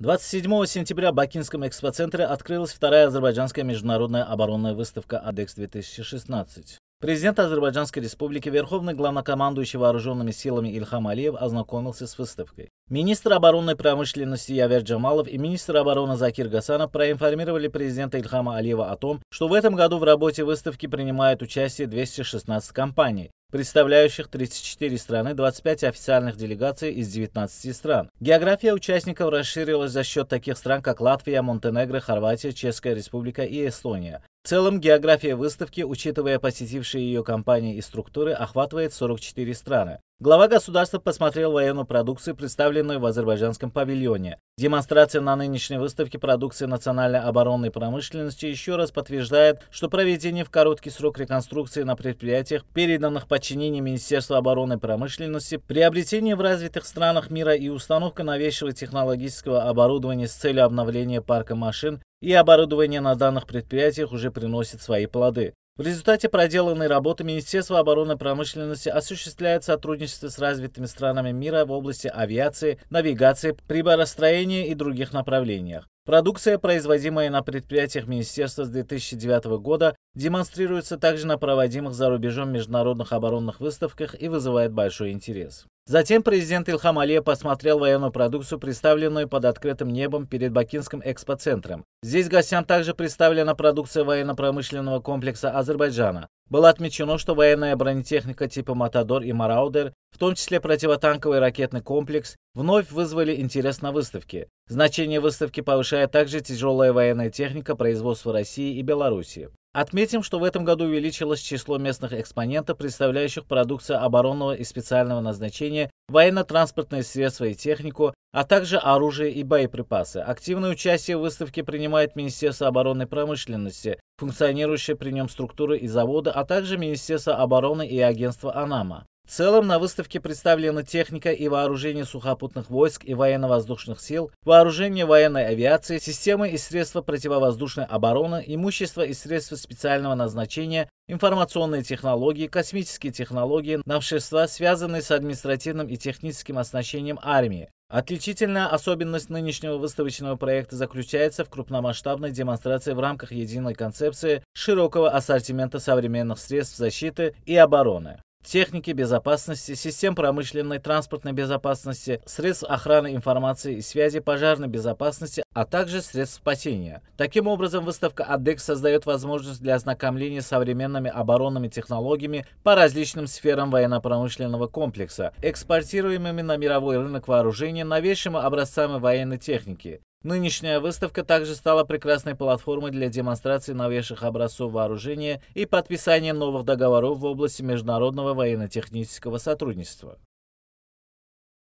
27 сентября в Бакинском экспоцентре открылась вторая азербайджанская международная оборонная выставка «Адекс-2016». Президент Азербайджанской республики, верховный главнокомандующий вооруженными силами Ильхам Алиев ознакомился с выставкой. Министр оборонной промышленности Явер Джамалов и министр обороны Закир Гасанов проинформировали президента Ильхама Алиева о том, что в этом году в работе выставки принимают участие 216 компаний представляющих 34 страны, 25 официальных делегаций из 19 стран. География участников расширилась за счет таких стран, как Латвия, Монтенегро, Хорватия, Чешская Республика и Эстония. В целом, география выставки, учитывая посетившие ее компании и структуры, охватывает 44 страны. Глава государства посмотрел военную продукцию, представленную в азербайджанском павильоне. Демонстрация на нынешней выставке продукции национальной оборонной промышленности еще раз подтверждает, что проведение в короткий срок реконструкции на предприятиях, переданных подчинению Министерства оборонной промышленности, приобретение в развитых странах мира и установка новейшего технологического оборудования с целью обновления парка машин и оборудование на данных предприятиях уже приносит свои плоды. В результате проделанной работы Министерство оборонной промышленности осуществляет сотрудничество с развитыми странами мира в области авиации, навигации, приборостроения и других направлениях. Продукция, производимая на предприятиях Министерства с 2009 года, демонстрируется также на проводимых за рубежом международных оборонных выставках и вызывает большой интерес. Затем президент Ильхам Алиев посмотрел военную продукцию, представленную под открытым небом перед Бакинским экспоцентром. Здесь гостям также представлена продукция военно-промышленного комплекса Азербайджана. Было отмечено, что военная бронетехника типа «Матадор» и «Мараудер», в том числе противотанковый ракетный комплекс, вновь вызвали интерес на выставке. Значение выставки повышает также тяжелая военная техника производства России и Беларуси. Отметим, что в этом году увеличилось число местных экспонентов, представляющих продукцию оборонного и специального назначения, военно-транспортные средства и технику, а также оружие и боеприпасы. Активное участие в выставке принимает Министерство оборонной промышленности, функционирующие при нем структуры и заводы, а также Министерство обороны и агентство «Анама». В целом на выставке представлена техника и вооружение сухопутных войск и военно-воздушных сил, вооружение военной авиации, системы и средства противовоздушной обороны, имущество и средства специального назначения, информационные технологии, космические технологии, новшества, связанные с административным и техническим оснащением армии, Отличительная особенность нынешнего выставочного проекта заключается в крупномасштабной демонстрации в рамках единой концепции широкого ассортимента современных средств защиты и обороны техники безопасности, систем промышленной, транспортной безопасности, средств охраны информации и связи, пожарной безопасности, а также средств спасения. Таким образом, выставка ADEX создает возможность для ознакомления с современными оборонными технологиями по различным сферам военно-промышленного комплекса, экспортируемыми на мировой рынок вооружения новейшими образцами военной техники. Нынешняя выставка также стала прекрасной платформой для демонстрации новейших образцов вооружения и подписания новых договоров в области международного военно-технического сотрудничества.